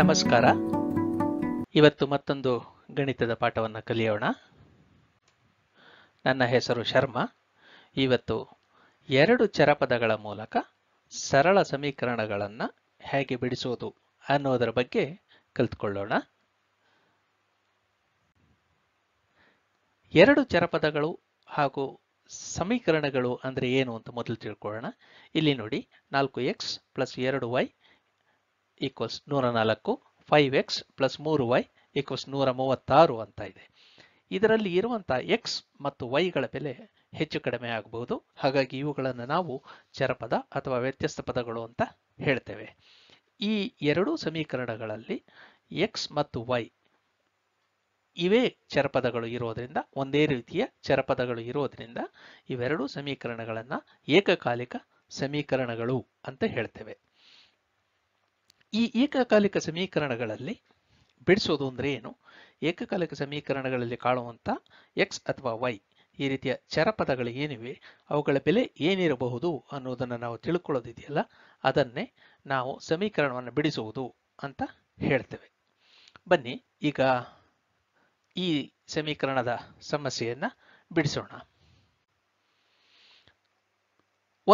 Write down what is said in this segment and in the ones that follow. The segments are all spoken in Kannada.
ನಮಸ್ಕಾರ ಇವತ್ತು ಮತ್ತೊಂದು ಗಣಿತದ ಪಾಠವನ್ನು ಕಲಿಯೋಣ ನನ್ನ ಹೆಸರು ಶರ್ಮಾ ಇವತ್ತು ಎರಡು ಚರಪದಗಳ ಮೂಲಕ ಸರಳ ಸಮೀಕರಣಗಳನ್ನು ಹೇಗೆ ಬಿಡಿಸುವುದು ಅನ್ನೋದರ ಬಗ್ಗೆ ಕಲ್ತ್ಕೊಳ್ಳೋಣ ಎರಡು ಚರಪದಗಳು ಹಾಗೂ ಸಮೀಕರಣಗಳು ಅಂದ್ರೆ ಏನು ಅಂತ ಮೊದಲು ತಿಳ್ಕೊಳ್ಳೋಣ ಇಲ್ಲಿ ನೋಡಿ ನಾಲ್ಕು ಎಕ್ಸ್ ಪ್ಲಸ್ ಎರಡು ವೈ ಈಕ್ವಲ್ಸ್ ನೂರ ನಾಲ್ಕು ಫೈವ್ ಎಕ್ಸ್ ಪ್ಲಸ್ ಮೂರು ವೈ ಈಕ್ವಲ್ಸ್ ನೂರ ಮೂವತ್ತಾರು ಅಂತ ಇದೆ ಇದರಲ್ಲಿ ಇರುವಂಥ ಎಕ್ಸ್ ಮತ್ತು ವೈಗಳ ಬೆಲೆ ಹೆಚ್ಚು ಕಡಿಮೆ ಆಗಬಹುದು ಹಾಗಾಗಿ ಇವುಗಳನ್ನು ನಾವು ಚರಪದ ಅಥವಾ ವ್ಯತ್ಯಸ್ತ ಪದಗಳು ಅಂತ ಹೇಳ್ತೇವೆ ಈ ಎರಡೂ ಸಮೀಕರಣಗಳಲ್ಲಿ ಎಕ್ಸ್ ಮತ್ತು ವೈ ಇವೇ ಚರಪದಗಳು ಇರೋದರಿಂದ ಒಂದೇ ರೀತಿಯ ಚರಪದಗಳು ಇರೋದ್ರಿಂದ ಇವೆರಡೂ ಸಮೀಕರಣಗಳನ್ನು ಏಕಕಾಲಿಕ ಸಮೀಕರಣಗಳು ಅಂತ ಹೇಳ್ತೇವೆ ಈ ಏಕಕಾಲಿಕ ಸಮೀಕರಣಗಳಲ್ಲಿ ಬಿಡಿಸೋದು ಅಂದರೆ ಏನು ಏಕಕಾಲಿಕ ಸಮೀಕರಣಗಳಲ್ಲಿ ಕಾಣುವಂಥ ಎಕ್ಸ್ ಅಥವಾ ವೈ ಈ ರೀತಿಯ ಚರಪದಗಳು ಏನಿವೆ ಅವುಗಳ ಬೆಲೆ ಏನಿರಬಹುದು ಅನ್ನೋದನ್ನು ನಾವು ತಿಳ್ಕೊಳ್ಳೋದಿದೆಯಲ್ಲ ಅದನ್ನೇ ನಾವು ಸಮೀಕರಣವನ್ನು ಬಿಡಿಸುವುದು ಅಂತ ಹೇಳ್ತೇವೆ ಬನ್ನಿ ಈಗ ಈ ಸಮೀಕರಣದ ಸಮಸ್ಯೆಯನ್ನು ಬಿಡಿಸೋಣ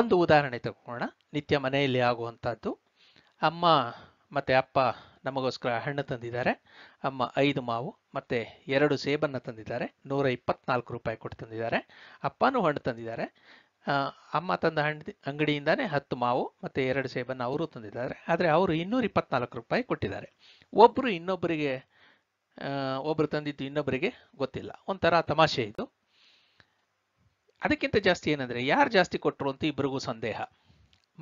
ಒಂದು ಉದಾಹರಣೆ ತಗೋಣ ನಿತ್ಯ ಮನೆಯಲ್ಲಿ ಆಗುವಂಥದ್ದು ಅಮ್ಮ ಮತ್ತೆ ಅಪ್ಪ ನಮಗೋಸ್ಕರ ಹಣ್ಣು ತಂದಿದ್ದಾರೆ ಅಮ್ಮ ಐದು ಮಾವು ಮತ್ತೆ ಎರಡು ಸೇಬನ್ನು ತಂದಿದ್ದಾರೆ ನೂರ ಇಪ್ಪತ್ನಾಲ್ಕು ರೂಪಾಯಿ ಕೊಟ್ಟು ತಂದಿದ್ದಾರೆ ಅಪ್ಪನೂ ಹಣ್ಣು ತಂದಿದ್ದಾರೆ ಅಮ್ಮ ತಂದ ಹಣ್ಣು ಅಂಗಡಿಯಿಂದಾನೇ ಹತ್ತು ಮಾವು ಮತ್ತು ಎರಡು ಸೇಬನ್ನು ಅವರು ತಂದಿದ್ದಾರೆ ಆದರೆ ಅವರು ಇನ್ನೂರ ಇಪ್ಪತ್ನಾಲ್ಕು ರೂಪಾಯಿ ಕೊಟ್ಟಿದ್ದಾರೆ ಒಬ್ಬರು ಇನ್ನೊಬ್ಬರಿಗೆ ಒಬ್ಬರು ತಂದಿದ್ದು ಇನ್ನೊಬ್ಬರಿಗೆ ಗೊತ್ತಿಲ್ಲ ಒಂಥರ ತಮಾಷೆ ಇದು ಅದಕ್ಕಿಂತ ಜಾಸ್ತಿ ಏನಂದರೆ ಯಾರು ಜಾಸ್ತಿ ಕೊಟ್ಟರು ಅಂತ ಇಬ್ಬರಿಗೂ ಸಂದೇಹ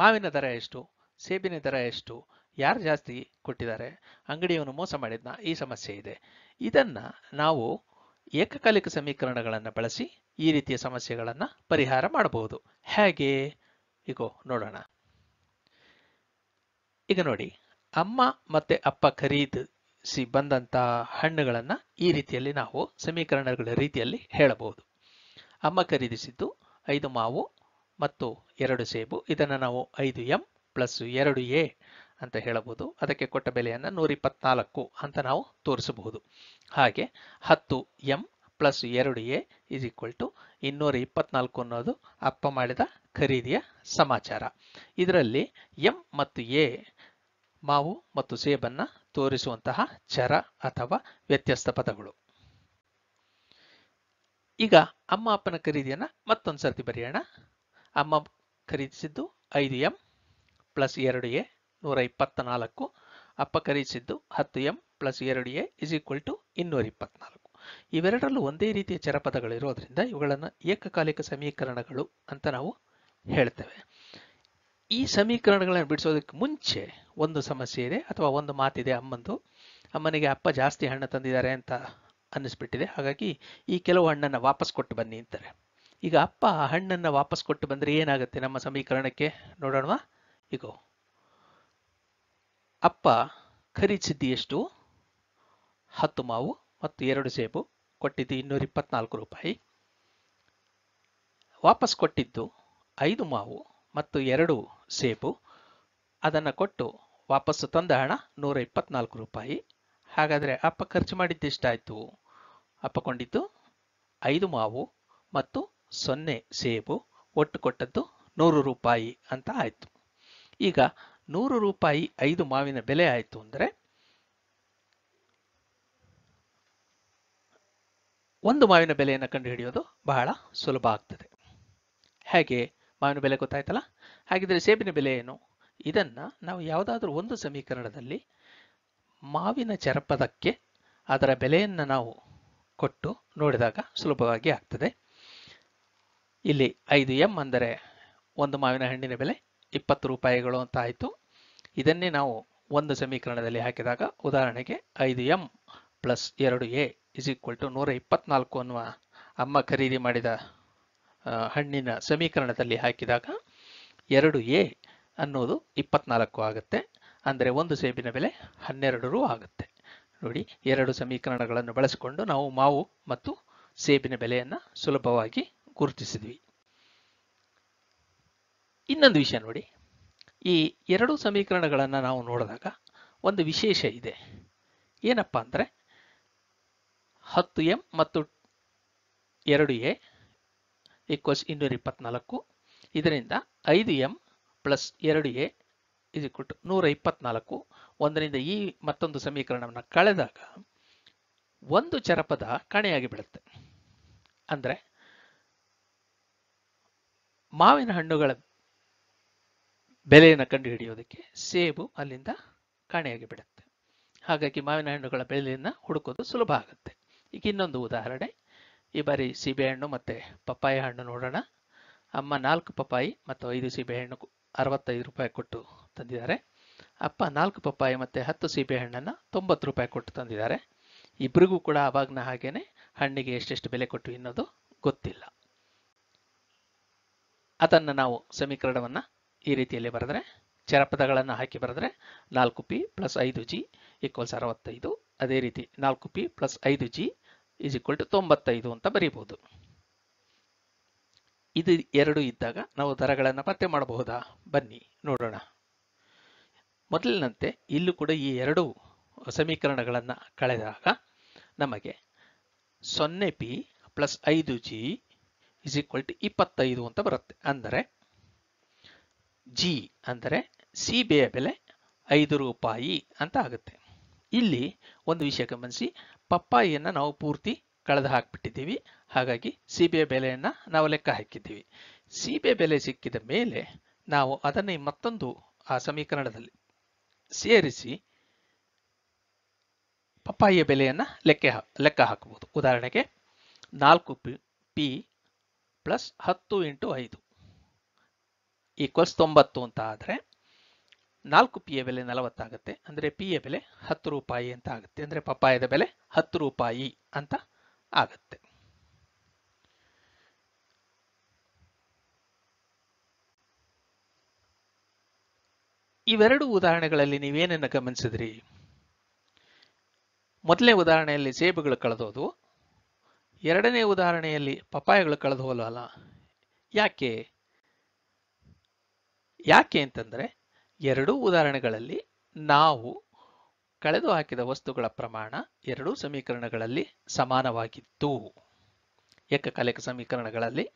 ಮಾವಿನ ದರ ಎಷ್ಟು ಸೇಬಿನ ದರ ಎಷ್ಟು ಯಾರು ಜಾಸ್ತಿ ಕೊಟ್ಟಿದ್ದಾರೆ ಅಂಗಡಿಯವನು ಮೋಸ ಮಾಡಿದ್ನ ಈ ಸಮಸ್ಯೆ ಇದೆ ಇದನ್ನ ನಾವು ಏಕಕಾಲಿಕ ಸಮೀಕರಣಗಳನ್ನು ಬಳಸಿ ಈ ರೀತಿಯ ಸಮಸ್ಯೆಗಳನ್ನು ಪರಿಹಾರ ಮಾಡಬಹುದು ಹೇಗೆ ಈಗ ನೋಡೋಣ ಈಗ ನೋಡಿ ಅಮ್ಮ ಮತ್ತೆ ಅಪ್ಪ ಖರೀದಿಸಿ ಬಂದಂತಹ ಹಣ್ಣುಗಳನ್ನು ಈ ರೀತಿಯಲ್ಲಿ ನಾವು ಸಮೀಕರಣಗಳ ರೀತಿಯಲ್ಲಿ ಹೇಳಬಹುದು ಅಮ್ಮ ಖರೀದಿಸಿದ್ದು ಐದು ಮಾವು ಮತ್ತು ಎರಡು ಸೇಬು ಇದನ್ನು ನಾವು ಐದು ಎಂ ಪ್ಲಸ್ ಎರಡು ಎ ಅಂತ ಹೇಳಬಹುದು ಅದಕ್ಕೆ ಕೊಟ್ಟ ಬೆಲೆಯನ್ನು ನೂರ ಇಪ್ಪತ್ನಾಲ್ಕು ಅಂತ ನಾವು ತೋರಿಸಬಹುದು ಹಾಗೆ ಹತ್ತು ಎಂ ಪ್ಲಸ್ ಎರಡು ಎ ಇಸ್ ಈಕ್ವಲ್ ಟು ಇನ್ನೂರ ಇಪ್ಪತ್ನಾಲ್ಕು ಅನ್ನೋದು ಅಪ್ಪ ಮಾಡಿದ ಖರೀದಿಯ ಸಮಾಚಾರ ಇದರಲ್ಲಿ ಎಂ ಮತ್ತು ಎ ಮಾವು ಮತ್ತು ಸೇಬನ್ನು ತೋರಿಸುವಂತಹ ಚರ ಅಥವಾ ವ್ಯತ್ಯಸ್ತ ಪದಗಳು ಈಗ ಅಮ್ಮ ಅಪ್ಪನ ಖರೀದಿಯನ್ನು ಮತ್ತೊಂದು ಸರ್ತಿ ಬರೆಯೋಣ ಅಮ್ಮ ಖರೀದಿಸಿದ್ದು ಐದು ಎಂ ಪ್ಲಸ್ ಎರಡು ಎ ನೂರ ಇಪ್ಪತ್ತ ನಾಲ್ಕು ಅಪ್ಪ ಕರೆಯಿಸಿದ್ದು ಹತ್ತು ಎಂ ಪ್ಲಸ್ ಎರಡು ಎ ಇಸ್ ಈಕ್ವಲ್ ಟು ಇನ್ನೂರ ಇಪ್ಪತ್ನಾಲ್ಕು ಇವೆರಡರಲ್ಲೂ ಒಂದೇ ರೀತಿಯ ಚರಪದಗಳಿರೋದ್ರಿಂದ ಇವುಗಳನ್ನು ಏಕಕಾಲಿಕ ಸಮೀಕರಣಗಳು ಅಂತ ನಾವು ಹೇಳ್ತೇವೆ ಈ ಸಮೀಕರಣಗಳನ್ನು ಬಿಡಿಸೋದಕ್ಕೆ ಮುಂಚೆ ಒಂದು ಸಮಸ್ಯೆ ಇದೆ ಅಥವಾ ಒಂದು ಮಾತಿದೆ ಅಮ್ಮಂದು ಅಮ್ಮನಿಗೆ ಅಪ್ಪ ಜಾಸ್ತಿ ಹಣ್ಣು ತಂದಿದ್ದಾರೆ ಅಂತ ಅನ್ನಿಸ್ಬಿಟ್ಟಿದೆ ಹಾಗಾಗಿ ಈ ಕೆಲವು ಹಣ್ಣನ್ನು ವಾಪಸ್ ಕೊಟ್ಟು ಬನ್ನಿ ಅಂತಾರೆ ಈಗ ಅಪ್ಪ ಆ ಹಣ್ಣನ್ನು ವಾಪಸ್ ಕೊಟ್ಟು ಬಂದರೆ ಏನಾಗುತ್ತೆ ನಮ್ಮ ಸಮೀಕರಣಕ್ಕೆ ನೋಡೋಣವಾ ಇಗೋ ಅಪ್ಪ ಖರೀದಿಸಿದ್ದು ಎಷ್ಟು ಹತ್ತು ಮಾವು ಮತ್ತು ಎರಡು ಸೇಬು ಕೊಟ್ಟಿದ್ದು ಇನ್ನೂರ ಇಪ್ಪತ್ನಾಲ್ಕು ರೂಪಾಯಿ ವಾಪಸ್ ಕೊಟ್ಟಿದ್ದು ಐದು ಮಾವು ಮತ್ತು ಎರಡು ಸೇಬು ಅದನ್ನು ಕೊಟ್ಟು ವಾಪಸ್ಸು ತಂದ ಹಣ ನೂರ ಇಪ್ಪತ್ನಾಲ್ಕು ರೂಪಾಯಿ ಹಾಗಾದರೆ ಅಪ್ಪ ಖರ್ಚು ಎಷ್ಟಾಯಿತು ಅಪ್ಪ ಕೊಂಡಿದ್ದು ಐದು ಮಾವು ಮತ್ತು ಸೊನ್ನೆ ಸೇಬು ಒಟ್ಟು ಕೊಟ್ಟದ್ದು ನೂರು ರೂಪಾಯಿ ಅಂತ ಆಯಿತು ಈಗ ನೂರು ರೂಪಾಯಿ ಐದು ಮಾವಿನ ಬೆಲೆ ಆಯಿತು ಅಂದರೆ ಒಂದು ಮಾವಿನ ಬೆಲೆಯನ್ನು ಕಂಡುಹಿಡಿಯೋದು ಬಹಳ ಸುಲಭ ಆಗ್ತದೆ ಹೇಗೆ ಮಾವಿನ ಬೆಲೆ ಗೊತ್ತಾಯ್ತಲ್ಲ ಹಾಗಿದ್ರೆ ಸೇಬಿನ ಬೆಲೆ ಏನು ಇದನ್ನು ನಾವು ಯಾವುದಾದ್ರೂ ಒಂದು ಸಮೀಕರಣದಲ್ಲಿ ಮಾವಿನ ಚರಪದಕ್ಕೆ ಅದರ ಬೆಲೆಯನ್ನು ನಾವು ಕೊಟ್ಟು ನೋಡಿದಾಗ ಸುಲಭವಾಗಿ ಆಗ್ತದೆ ಇಲ್ಲಿ ಐದು ಎಂ ಅಂದರೆ ಒಂದು ಮಾವಿನ ಹಣ್ಣಿನ ಬೆಲೆ ಇಪ್ಪತ್ತು ರೂಪಾಯಿಗಳು ಅಂತ ಆಯಿತು ಇದನ್ನೇ ನಾವು ಒಂದು ಸಮೀಕರಣದಲ್ಲಿ ಹಾಕಿದಾಗ ಉದಾಹರಣೆಗೆ ಐದು ಎಂ ಪ್ಲಸ್ ಎರಡು ಎ ಇಸ್ ಈಕ್ವಲ್ ಟು ನೂರ ಇಪ್ಪತ್ನಾಲ್ಕು ಅನ್ನುವ ಅಮ್ಮ ಖರೀದಿ ಮಾಡಿದ ಹಣ್ಣಿನ ಸಮೀಕರಣದಲ್ಲಿ ಹಾಕಿದಾಗ ಎರಡು ಎ ಅನ್ನೋದು ಇಪ್ಪತ್ನಾಲ್ಕು ಆಗುತ್ತೆ ಅಂದರೆ ಒಂದು ಸೇಬಿನ ಬೆಲೆ ಹನ್ನೆರಡು ರು ಆಗುತ್ತೆ ನೋಡಿ ಎರಡು ಸಮೀಕರಣಗಳನ್ನು ಬಳಸಿಕೊಂಡು ನಾವು ಮಾವು ಮತ್ತು ಸೇಬಿನ ಬೆಲೆಯನ್ನು ಸುಲಭವಾಗಿ ಗುರುತಿಸಿದ್ವಿ ಇನ್ನೊಂದು ವಿಷಯ ನೋಡಿ ಈ ಎರಡು ಸಮೀಕರಣಗಳನ್ನು ನಾವು ನೋಡಿದಾಗ ಒಂದು ವಿಶೇಷ ಇದೆ ಏನಪ್ಪ ಅಂದರೆ ಹತ್ತು ಎಂ ಮತ್ತು ಎರಡು ಎ ಈಕ್ವಲ್ಸ್ ಇನ್ನೂರ ಇಪ್ಪತ್ನಾಲ್ಕು ಇದರಿಂದ ಐದು ಎಂ ಪ್ಲಸ್ ಎರಡು ಎ ಇದು ಕೊಟ್ಟು ನೂರ ಇಪ್ಪತ್ನಾಲ್ಕು ಒಂದರಿಂದ ಈ ಮತ್ತೊಂದು ಸಮೀಕರಣವನ್ನು ಕಳೆದಾಗ ಒಂದು ಚರಪದ ಕಣೆಯಾಗಿ ಬಿಡುತ್ತೆ ಅಂದರೆ ಮಾವಿನ ಹಣ್ಣುಗಳ ಬೆಲೆಯನ್ನು ಕಂಡುಹಿಡಿಯೋದಕ್ಕೆ ಸೇಬು ಅಲ್ಲಿಂದ ಕಾಣೆಯಾಗಿ ಬಿಡುತ್ತೆ ಹಾಗಾಗಿ ಮಾವಿನ ಹಣ್ಣುಗಳ ಬೆಲೆಯನ್ನು ಹುಡುಕೋದು ಸುಲಭ ಆಗುತ್ತೆ ಈಗ ಇನ್ನೊಂದು ಉದಾಹರಣೆ ಈ ಬಾರಿ ಸೀಬೆಹಣ್ಣು ಮತ್ತು ಪಪ್ಪಾಯಿ ಹಣ್ಣು ನೋಡೋಣ ಅಮ್ಮ ನಾಲ್ಕು ಪಪ್ಪಾಯಿ ಮತ್ತು ಐದು ಹಣ್ಣು ಅರವತ್ತೈದು ರೂಪಾಯಿ ಕೊಟ್ಟು ತಂದಿದ್ದಾರೆ ಅಪ್ಪ ನಾಲ್ಕು ಪಪ್ಪಾಯಿ ಮತ್ತು ಹತ್ತು ಸೀಬೆಹಣ್ಣನ್ನು ತೊಂಬತ್ತು ರೂಪಾಯಿ ಕೊಟ್ಟು ತಂದಿದ್ದಾರೆ ಇಬ್ಬರಿಗೂ ಕೂಡ ಅವಾಗನ ಹಾಗೇನೆ ಹಣ್ಣಿಗೆ ಎಷ್ಟೆಷ್ಟು ಬೆಲೆ ಕೊಟ್ಟು ಅನ್ನೋದು ಗೊತ್ತಿಲ್ಲ ಅದನ್ನು ನಾವು ಸಮೀಕರಣವನ್ನು ಈ ರೀತಿಯಲ್ಲಿ ಬರೆದ್ರೆ ಚರಪದಗಳನ್ನು ಹಾಕಿ ಬರೆದ್ರೆ ನಾಲ್ಕು ಪಿ ಪ್ಲಸ್ ಐದು ಜಿ ಈಕ್ವಲ್ಸ್ ಅರವತ್ತೈದು ಅದೇ ರೀತಿ ನಾಲ್ಕು ಪಿ ಪ್ಲಸ್ ಐದು ಜಿ ಈಸ್ ಈಕ್ವಲ್ ಟು ತೊಂಬತ್ತೈದು ಅಂತ ಬರೀಬಹುದು ಇದು ಎರಡು ಇದ್ದಾಗ ನಾವು ದರಗಳನ್ನು ಪತ್ತೆ ಮಾಡಬಹುದಾ ಬನ್ನಿ ನೋಡೋಣ ಮೊದಲಿನಂತೆ ಇಲ್ಲೂ ಕೂಡ ಈ ಎರಡು ಸಮೀಕರಣಗಳನ್ನು ಕಳೆದಾಗ ನಮಗೆ ಸೊನ್ನೆ ಪಿ ಪ್ಲಸ್ ಐದು ಜಿ ಈಸ್ ಈಕ್ವಲ್ ಟು ಇಪ್ಪತ್ತೈದು ಅಂತ ಬರುತ್ತೆ ಅಂದರೆ ಜಿ ಅಂದರೆ ಸೀಬೆಯ ಬೆಲೆ ಐದು ರೂಪಾಯಿ ಅಂತ ಆಗುತ್ತೆ ಇಲ್ಲಿ ಒಂದು ವಿಷಯ ಗಮನಿಸಿ ಪಪ್ಪಾಯಿಯನ್ನು ನಾವು ಪೂರ್ತಿ ಕಳೆದು ಹಾಕಿಬಿಟ್ಟಿದ್ದೀವಿ ಹಾಗಾಗಿ ಸೀಬೆಯ ಬೆಲೆಯನ್ನು ನಾವು ಲೆಕ್ಕ ಹಾಕಿದ್ದೀವಿ ಸೀಬೆ ಬೆಲೆ ಸಿಕ್ಕಿದ ಮೇಲೆ ನಾವು ಅದನ್ನು ಮತ್ತೊಂದು ಆ ಸಮೀಕರಣದಲ್ಲಿ ಸೇರಿಸಿ ಪಪ್ಪಾಯಿಯ ಬೆಲೆಯನ್ನು ಲೆಕ್ಕ ಲೆಕ್ಕ ಹಾಕಬಹುದು ಉದಾಹರಣೆಗೆ ನಾಲ್ಕು ಪಿ ಪ್ಲಸ್ ಹತ್ತು ಇಂಟು ಐದು ಈಕ್ವಲ್ಸ್ ತೊಂಬತ್ತು ಅಂತ ಆದರೆ ನಾಲ್ಕು ಪಿ ಎ ಬೆಲೆ ನಲವತ್ತಾಗುತ್ತೆ ಅಂದರೆ ಪಿ ಎ ಬೆಲೆ ಹತ್ತು ರೂಪಾಯಿ ಅಂತ ಆಗುತ್ತೆ ಅಂದರೆ ಪಪ್ಪಾಯದ ಬೆಲೆ ಹತ್ತು ರೂಪಾಯಿ ಅಂತ ಆಗುತ್ತೆ ಇವೆರಡು ಉದಾಹರಣೆಗಳಲ್ಲಿ ನೀವೇನನ್ನ ಗಮನಿಸಿದ್ರಿ ಮೊದಲನೇ ಉದಾಹರಣೆಯಲ್ಲಿ ಸೇಬುಗಳು ಕಳೆದೋದು ಎರಡನೇ ಉದಾಹರಣೆಯಲ್ಲಿ ಪಪ್ಪಾಯಗಳು ಕಳೆದು ಹೋಲಲ್ಲ ಯಾಕೆ ಯಾಕೆ ಅಂತಂದರೆ ಎರಡೂ ಉದಾಹರಣೆಗಳಲ್ಲಿ ನಾವು ಕಳೆದು ಹಾಕಿದ ವಸ್ತುಗಳ ಪ್ರಮಾಣ ಎರಡೂ ಸಮೀಕರಣಗಳಲ್ಲಿ ಸಮಾನವಾಗಿತ್ತು ಏಕಕಾಲಿಕ ಸಮೀಕರಣಗಳಲ್ಲಿ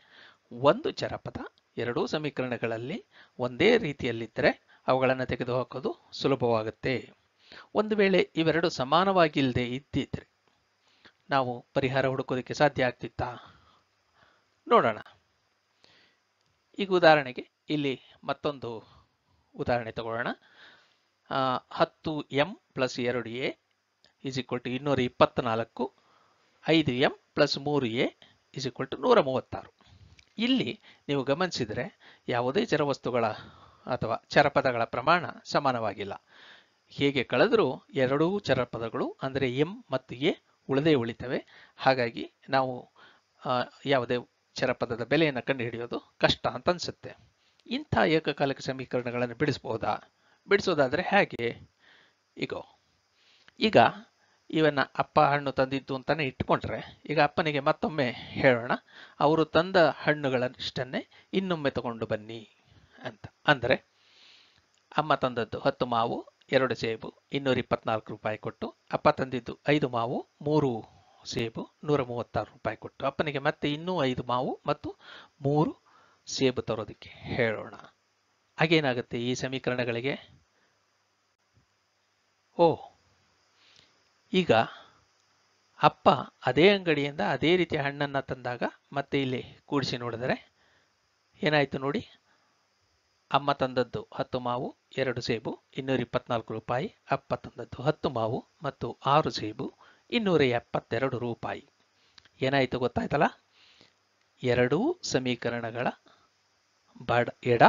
ಒಂದು ಚರಪದ ಎರಡೂ ಸಮೀಕರಣಗಳಲ್ಲಿ ಒಂದೇ ರೀತಿಯಲ್ಲಿದ್ದರೆ ಅವುಗಳನ್ನು ತೆಗೆದುಹಾಕೋದು ಸುಲಭವಾಗುತ್ತೆ ಒಂದು ವೇಳೆ ಇವೆರಡು ಸಮಾನವಾಗಿಲ್ಲದೆ ಇದ್ದಿದ್ರೆ ನಾವು ಪರಿಹಾರ ಹುಡುಕೋದಕ್ಕೆ ಸಾಧ್ಯ ಆಗ್ತಿತ್ತಾ ನೋಡೋಣ ಈಗ ಉದಾಹರಣೆಗೆ ಇಲ್ಲಿ ಮತ್ತೊಂದು ಉದಾಹರಣೆ ತಗೊಳ್ಳೋಣ ಹತ್ತು ಎಂ ಪ್ಲಸ್ ಎರಡು ಎ ಇಸ್ ಈಕ್ವಲ್ ಟು ಇನ್ನೂರ ಇಪ್ಪತ್ತ್ನಾಲ್ಕು ಐದು ಎಂ ಪ್ಲಸ್ ಮೂರು ಎ ಇಸ್ ಈಕ್ವಲ್ ಟು ನೂರ ಮೂವತ್ತಾರು ಇಲ್ಲಿ ನೀವು ಗಮನಿಸಿದರೆ ಯಾವುದೇ ಚರವಸ್ತುಗಳ ಅಥವಾ ಚರಪದಗಳ ಪ್ರಮಾಣ ಸಮಾನವಾಗಿಲ್ಲ ಹೇಗೆ ಕಳೆದರೂ ಎರಡೂ ಚರಪದಗಳು ಅಂದರೆ ಎಂ ಮತ್ತು ಎ ಉಳದೇ ಉಳಿತವೆ ಹಾಗಾಗಿ ನಾವು ಯಾವುದೇ ಚರಪದದ ಬೆಲೆಯನ್ನು ಕಂಡುಹಿಡಿಯೋದು ಕಷ್ಟ ಅಂತ ಅನಿಸುತ್ತೆ ಇಂಥ ಏಕಕಾಲಿಕ ಸಮೀಕರಣಗಳನ್ನು ಬಿಡಿಸಬಹುದಾ ಬಿಡಿಸೋದಾದರೆ ಹೇಗೆ ಇಗೋ ಈಗ ಇವನ್ನ ಅಪ್ಪ ಹಣ್ಣು ತಂದಿದ್ದು ಅಂತಾನೆ ಇಟ್ಕೊಂಡ್ರೆ ಈಗ ಅಪ್ಪನಿಗೆ ಮತ್ತೊಮ್ಮೆ ಹೇಳೋಣ ಅವರು ತಂದ ಹಣ್ಣುಗಳನ್ನಿಷ್ಟನ್ನೇ ಇನ್ನೊಮ್ಮೆ ತಗೊಂಡು ಬನ್ನಿ ಅಂತ ಅಂದರೆ ಅಮ್ಮ ತಂದದ್ದು ಹತ್ತು ಮಾವು ಎರಡು ಸೇಬು ಇನ್ನೂರ ಇಪ್ಪತ್ನಾಲ್ಕು ರೂಪಾಯಿ ಕೊಟ್ಟು ಅಪ್ಪ ತಂದಿದ್ದು ಐದು ಮಾವು ಮೂರು ಸೇಬು ನೂರ ಮೂವತ್ತಾರು ರೂಪಾಯಿ ಕೊಟ್ಟು ಅಪ್ಪನಿಗೆ ಮತ್ತೆ ಇನ್ನೂ ಐದು ಮಾವು ಮತ್ತು ಮೂರು ಸೇಬು ತರೋದಕ್ಕೆ ಹೇಳೋಣ ಹಾಗೇನಾಗುತ್ತೆ ಈ ಸಮೀಕರಣಗಳಿಗೆ ಓ ಈಗ ಅಪ್ಪ ಅದೇ ಅಂಗಡಿಯಿಂದ ಅದೇ ರೀತಿಯ ಹಣ್ಣನ್ನು ತಂದಾಗ ಮತ್ತೆ ಇಲ್ಲಿ ಕೂಡಿಸಿ ನೋಡಿದರೆ ಏನಾಯಿತು ನೋಡಿ ಅಮ್ಮ ತಂದದ್ದು ಹತ್ತು ಮಾವು ಎರಡು ಸೇಬು ಇನ್ನೂರ ಇಪ್ಪತ್ನಾಲ್ಕು ರೂಪಾಯಿ ಅಪ್ಪ ತಂದದ್ದು ಹತ್ತು ಮಾವು ಮತ್ತು ಆರು ಸೇಬು ಇನ್ನೂರ ಎಪ್ಪತ್ತೆರಡು ರೂಪಾಯಿ ಏನಾಯಿತು ಗೊತ್ತಾಯ್ತಲ್ಲ ಎರಡೂ ಸಮೀಕರಣಗಳ ಬಡ ಎಡ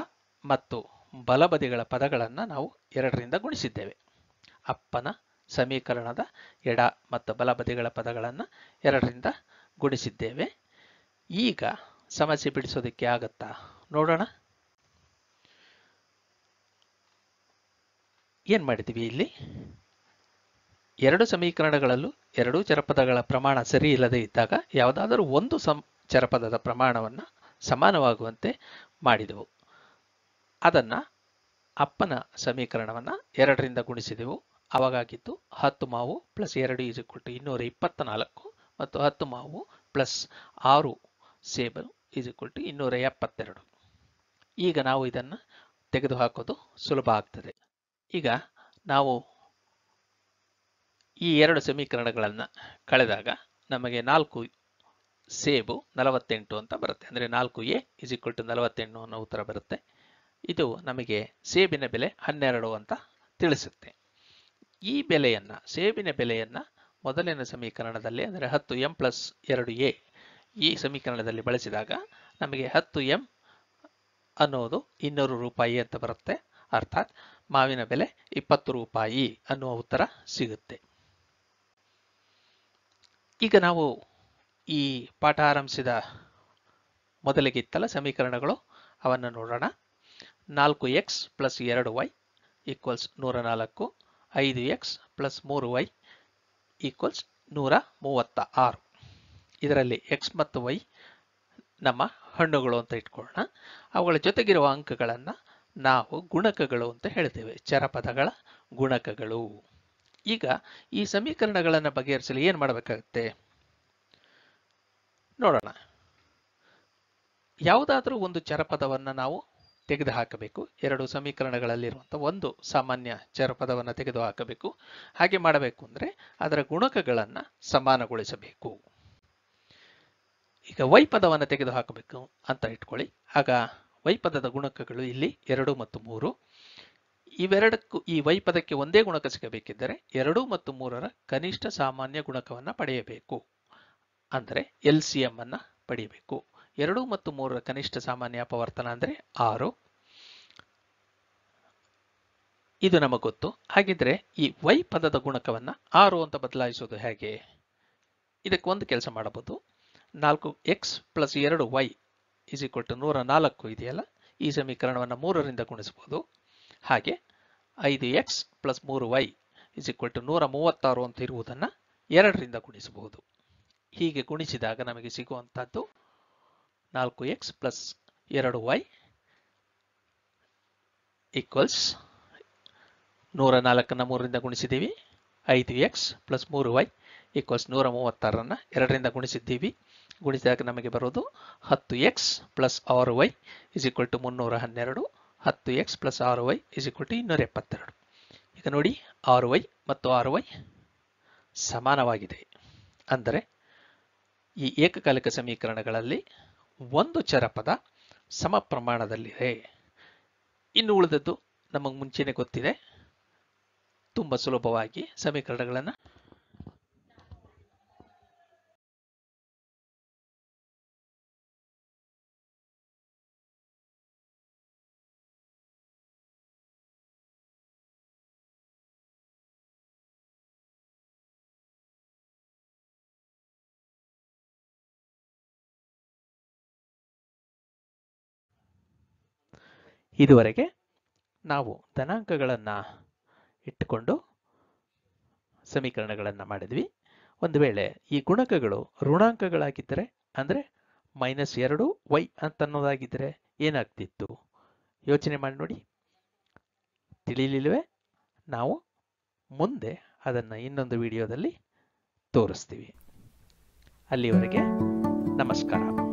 ಮತ್ತು ಬಲಬದಿಗಳ ಪದಗಳನ್ನು ನಾವು ಎರಡರಿಂದ ಗುಣಿಸಿದ್ದೇವೆ ಅಪ್ಪನ ಸಮೀಕರಣದ ಎಡ ಮತ್ತು ಬಲಬದಿಗಳ ಪದಗಳನ್ನು ಎರಡರಿಂದ ಗುಣಿಸಿದ್ದೇವೆ ಈಗ ಸಮಸ್ಯೆ ಬಿಡಿಸೋದಕ್ಕೆ ಆಗತ್ತಾ ನೋಡೋಣ ಏನು ಮಾಡಿದ್ದೀವಿ ಇಲ್ಲಿ ಎರಡು ಸಮೀಕರಣಗಳಲ್ಲೂ ಎರಡೂ ಚರಪದಗಳ ಪ್ರಮಾಣ ಸರಿ ಇಲ್ಲದೇ ಇದ್ದಾಗ ಯಾವುದಾದರೂ ಒಂದು ಸಂ ಚರಪದದ ಪ್ರಮಾಣವನ್ನು ಸಮಾನವಾಗುವಂತೆ ಮಾಡಿದೆವು ಅದನ್ನು ಅಪ್ಪನ ಸಮೀಕರಣವನ್ನು ಎರಡರಿಂದ ಗುಣಿಸಿದೆವು ಅವಾಗಾಗಿದ್ದು ಹತ್ತು ಮಾವು ಪ್ಲಸ್ ಎರಡು ಈಜಿಕ್ವಲ್ ಟು ಇನ್ನೂರ ಇಪ್ಪತ್ತ ನಾಲ್ಕು ಮತ್ತು ಹತ್ತು ಮಾವು ಪ್ಲಸ್ ಆರು ಸೇಬಲು ಈಜಿಕ್ವಲ್ ಟು ಇನ್ನೂರ ಎಪ್ಪತ್ತೆರಡು ಈಗ ನಾವು ಇದನ್ನು ತೆಗೆದುಹಾಕೋದು ಸುಲಭ ಆಗ್ತದೆ ಈಗ ನಾವು ಈ ಎರಡು ಸಮೀಕರಣಗಳನ್ನು ಕಳೆದಾಗ ನಮಗೆ ನಾಲ್ಕು ಸೇಬು ನಲವತ್ತೆಂಟು ಅಂತ ಬರುತ್ತೆ ಅಂದರೆ ನಾಲ್ಕು ಎ ಇಸ್ ಈಕ್ವಲ್ ಟು ನಲವತ್ತೆಂಟು ಅನ್ನೋ ಉತ್ತರ ಬರುತ್ತೆ ಇದು ನಮಗೆ ಸೇಬಿನ ಬೆಲೆ ಹನ್ನೆರಡು ಅಂತ ತಿಳಿಸುತ್ತೆ ಈ ಬೆಲೆಯನ್ನ ಸೇಬಿನ ಬೆಲೆಯನ್ನ ಮೊದಲಿನ ಸಮೀಕರಣದಲ್ಲಿ ಅಂದರೆ ಹತ್ತು ಎಂ ಪ್ಲಸ್ ಎರಡು ಎ ಈ ಸಮೀಕರಣದಲ್ಲಿ ಬಳಸಿದಾಗ ನಮಗೆ ಹತ್ತು ಎಂ ಅನ್ನೋದು ಇನ್ನೂರು ರೂಪಾಯಿ ಅಂತ ಬರುತ್ತೆ ಅರ್ಥಾತ್ ಮಾವಿನ ಬೆಲೆ ಇಪ್ಪತ್ತು ರೂಪಾಯಿ ಅನ್ನುವ ಉತ್ತರ ಸಿಗುತ್ತೆ ಈಗ ನಾವು ಈ ಪಾಠ ಆರಂಭಿಸಿದ ಮೊದಲಿಗಿತ್ತಲ್ಲ ಸಮೀಕರಣಗಳು ಅವನ್ನು ನೋಡೋಣ ನಾಲ್ಕು ಎಕ್ಸ್ ಪ್ಲಸ್ ಎರಡು ವೈ ಈಕ್ವಲ್ಸ್ ನೂರ ನಾಲ್ಕು ಐದು ಎಕ್ಸ್ ಪ್ಲಸ್ ಮೂರು ವೈ ಈಕ್ವಲ್ಸ್ ನೂರ ಮೂವತ್ತ ಆರು ಇದರಲ್ಲಿ ಎಕ್ಸ್ ಮತ್ತು ವೈ ನಮ್ಮ ಹಣ್ಣುಗಳು ಅಂತ ಇಟ್ಕೊಳ್ಳೋಣ ಅವುಗಳ ಜೊತೆಗಿರುವ ಅಂಕಗಳನ್ನು ನಾವು ಗುಣಕಗಳು ಅಂತ ಹೇಳ್ತೇವೆ ಚರಪದಗಳ ಗುಣಕಗಳು ಈಗ ಈ ಸಮೀಕರಣಗಳನ್ನು ಬಗೆಹರಿಸಲು ಏನು ಮಾಡಬೇಕಾಗುತ್ತೆ ನೋಡೋಣ ಯಾವುದಾದರೂ ಒಂದು ಚರಪದವನ್ನು ನಾವು ತೆಗೆದು ಹಾಕಬೇಕು ಎರಡು ಸಮೀಕರಣಗಳಲ್ಲಿರುವಂಥ ಒಂದು ಸಾಮಾನ್ಯ ಚರಪದವನ್ನು ಹಾಕಬೇಕು ಹಾಗೆ ಮಾಡಬೇಕು ಅಂದರೆ ಅದರ ಗುಣಕಗಳನ್ನು ಸಮಾನಗೊಳಿಸಬೇಕು ಈಗ ವೈ ಪದವನ್ನು ಹಾಕಬೇಕು ಅಂತ ಇಟ್ಕೊಳ್ಳಿ ಆಗ ಪದದ ಗುಣಕಗಳು ಇಲ್ಲಿ ಎರಡು ಮತ್ತು ಮೂರು ಇವೆರಡಕ್ಕೂ ಈ ಪದಕ್ಕೆ ಒಂದೇ ಗುಣಕ ಸಿಗಬೇಕಿದ್ದರೆ ಎರಡು ಮತ್ತು ಮೂರರ ಕನಿಷ್ಠ ಸಾಮಾನ್ಯ ಗುಣಕವನ್ನು ಪಡೆಯಬೇಕು ಅಂದರೆ ಎಲ್ ಸಿ ಅನ್ನ ಪಡೆಯಬೇಕು ಎರಡು ಮತ್ತು ಮೂರರ ಕನಿಷ್ಠ ಸಾಮಾನ್ಯ ಅಪವರ್ತನ ಅಂದರೆ ಆರು ಇದು ನಮಗೆ ಗೊತ್ತು ಹಾಗಿದ್ರೆ ಈ ವೈ ಪದದ ಗುಣಕವನ್ನು ಆರು ಅಂತ ಬದಲಾಯಿಸೋದು ಹೇಗೆ ಇದಕ್ಕೆ ಒಂದು ಕೆಲಸ ಮಾಡಬಹುದು ನಾಲ್ಕು ಎಕ್ಸ್ ಪ್ಲಸ್ ಎರಡು ವೈ ಇಸ್ ಈಕ್ವಲ್ ಟು ನೂರ ನಾಲ್ಕು ಇದೆಯಲ್ಲ ಈ ಸಮೀಕರಣವನ್ನು ಮೂರರಿಂದ ಗುಣಿಸಬಹುದು ಹಾಗೆ ಐದು ಎಕ್ಸ್ ಪ್ಲಸ್ ಮೂರು ವೈ ಇಸ್ ಈಕ್ವಲ್ ಟು ನೂರ ಮೂವತ್ತಾರು ಅಂತ ಇರುವುದನ್ನು ಎರಡರಿಂದ ಗುಣಿಸಬಹುದು ಹೀಗೆ ಗುಣಿಸಿದಾಗ ನಮಗೆ ಸಿಗುವಂಥದ್ದು ನಾಲ್ಕು ಎಕ್ಸ್ ಪ್ಲಸ್ ಎರಡು ವೈ ಈಕ್ವಲ್ಸ್ ನೂರ ನಾಲ್ಕನ್ನು ಮೂರರಿಂದ ಗುಣಿಸಿದ್ದೀವಿ ಐದು ಎಕ್ಸ್ ಪ್ಲಸ್ ಮೂರು ವೈ ಈಕ್ವಲ್ಸ್ ನೂರ ಮೂವತ್ತಾರನ್ನು ಎರಡರಿಂದ ಗುಣಿಸಿದ್ದೀವಿ ಗುಣಿಸಿದಾಗ ನಮಗೆ ಬರೋದು ಹತ್ತು ಎಕ್ಸ್ ಪ್ಲಸ್ ಆರು ವೈ ಇಸ್ ಈಕ್ವಲ್ ಟು ಮುನ್ನೂರ ಹನ್ನೆರಡು ಹತ್ತು ಎಕ್ಸ್ ಪ್ಲಸ್ ಆರು ವೈ ಇಸ್ ಈಕ್ವಲ್ ಟು ಇನ್ನೂರ ಎಪ್ಪತ್ತೆರಡು ಈಗ ನೋಡಿ ಆರು ವೈ ಮತ್ತು ಆರು ವೈ ಸಮಾನವಾಗಿದೆ ಅಂದರೆ ಈ ಏಕಕಾಲಿಕ ಸಮೀಕರಣಗಳಲ್ಲಿ ಒಂದು ಚರಪದ ಸಮ ಪ್ರಮಾಣದಲ್ಲಿದೆ ಇನ್ನು ಉಳಿದದ್ದು ನಮಗೆ ಮುಂಚೆನೆ ಗೊತ್ತಿದೆ ತುಂಬ ಸುಲಭವಾಗಿ ಸಮೀಕರಣಗಳನ್ನು ಇದುವರೆಗೆ ನಾವು ಧನಾಂಕಗಳನ್ನು ಇಟ್ಟುಕೊಂಡು ಸಮೀಕರಣಗಳನ್ನು ಮಾಡಿದ್ವಿ ಒಂದು ವೇಳೆ ಈ ಗುಣಕಗಳು ಋಣಾಂಕಗಳಾಗಿದ್ದರೆ ಅಂದರೆ ಮೈನಸ್ ಎರಡು ವೈ ಅಂತನ್ನೋದಾಗಿದ್ದರೆ ಏನಾಗ್ತಿತ್ತು ಯೋಚನೆ ಮಾಡಿ ನೋಡಿ ತಿಳಿಲಿಲ್ವೇ ನಾವು ಮುಂದೆ ಅದನ್ನು ಇನ್ನೊಂದು ವಿಡಿಯೋದಲ್ಲಿ ತೋರಿಸ್ತೀವಿ ಅಲ್ಲಿವರೆಗೆ ನಮಸ್ಕಾರ